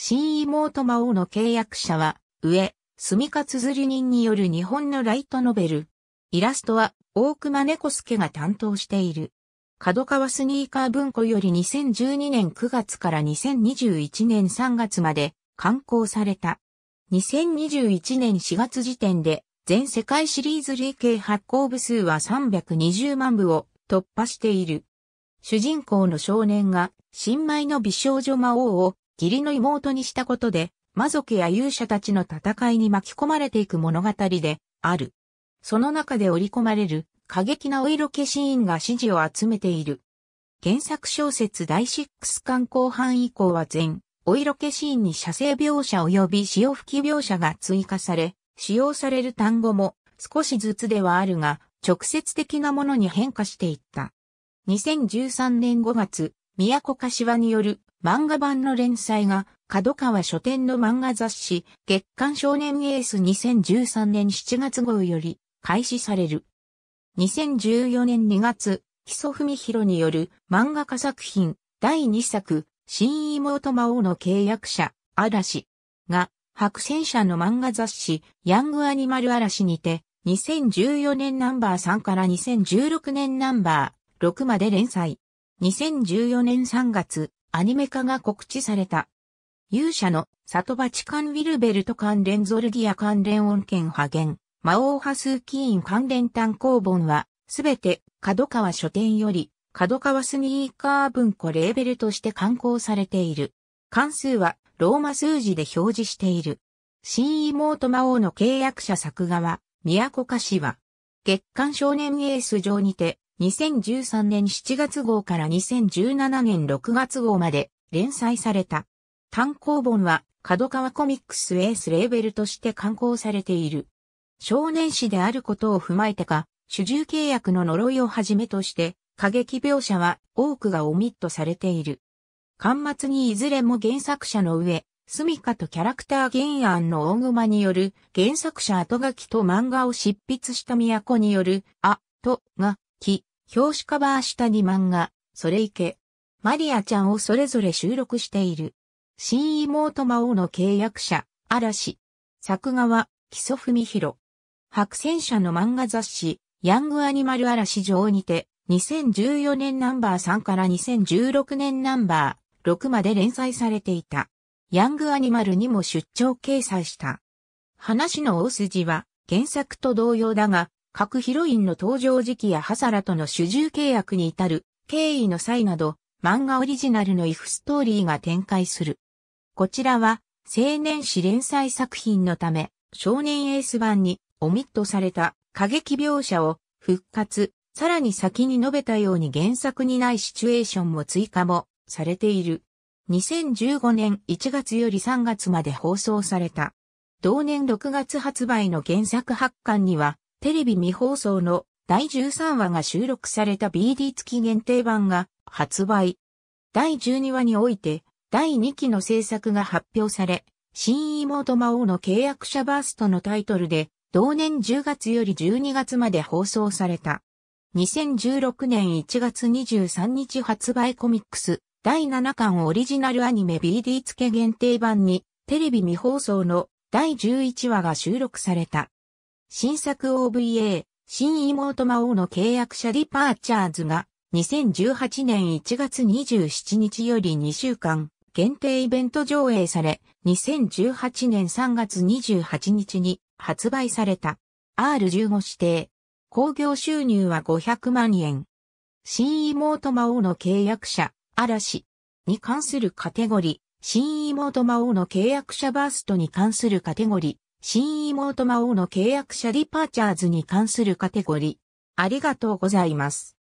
新妹魔王の契約者は、上、住勝釣人による日本のライトノベル。イラストは、大熊猫助が担当している。角川スニーカー文庫より2012年9月から2021年3月まで刊行された。2021年4月時点で全世界シリーズ累計発行部数は320万部を突破している。主人公の少年が新米の美少女魔王を義理の妹にしたことで、魔族や勇者たちの戦いに巻き込まれていく物語である。その中で織り込まれる過激なお色気シーンが支持を集めている。原作小説第6巻後半以降は全、お色気シーンに写生描写及び潮吹き描写が追加され、使用される単語も少しずつではあるが、直接的なものに変化していった。2013年5月、宮古柏による漫画版の連載が、角川書店の漫画雑誌、月刊少年エース2013年7月号より、開始される。2014年2月、木曽文弘による漫画家作品、第2作、新妹魔王の契約者、嵐が、白戦車の漫画雑誌、ヤングアニマル嵐にて、2014年ナンバー3から2016年ナンバー6まで連載。2014年3月、アニメ化が告知された。勇者の里鉢館ウィルベルト関連ゾルギア関連音源派遣、魔王派数キーン関連単行本は、すべて角川書店より、角川スニーカー文庫レーベルとして刊行されている。関数はローマ数字で表示している。新妹魔王の契約者作画は、古歌詞は、月刊少年エース上にて、2013年7月号から2017年6月号まで連載された。単行本は角川コミックスエースレーベルとして刊行されている。少年誌であることを踏まえてか、主従契約の呪いをはじめとして、過激描写は多くがオミットされている。端末にいずれも原作者の上、スミカとキャラクター原案の大熊による原作者後書きと漫画を執筆した都による、あ、と、が、き、表紙カバー下に漫画、それいけ、マリアちゃんをそれぞれ収録している。新妹魔王の契約者、嵐。作画は、木曽文弘。白戦車の漫画雑誌、ヤングアニマル嵐上にて、2014年ナンバー3から2016年ナンバー6まで連載されていた。ヤングアニマルにも出張掲載した。話の大筋は、原作と同様だが、各ヒロインの登場時期やハサラとの主従契約に至る経緯の際など、漫画オリジナルのイフストーリーが展開する。こちらは、青年誌連載作品のため、少年エース版にオミットされた過激描写を復活、さらに先に述べたように原作にないシチュエーションも追加もされている。2015年1月より3月まで放送された。同年6月発売の原作発刊には、テレビ未放送の第13話が収録された BD 付き限定版が発売。第12話において、第2期の制作が発表され、新妹魔王の契約者バーストのタイトルで、同年10月より12月まで放送された。2016年1月23日発売コミックス第7巻オリジナルアニメ BD 付け限定版にテレビ未放送の第11話が収録された。新作 OVA、新妹魔王の契約者ディパーチャーズが、2018年1月27日より2週間、限定イベント上映され、2018年3月28日に発売された。R15 指定。興行収入は500万円。新妹魔王の契約者、嵐に関するカテゴリー、新妹魔王の契約者バーストに関するカテゴリー、新妹魔王の契約者ディパーチャーズに関するカテゴリー。ありがとうございます。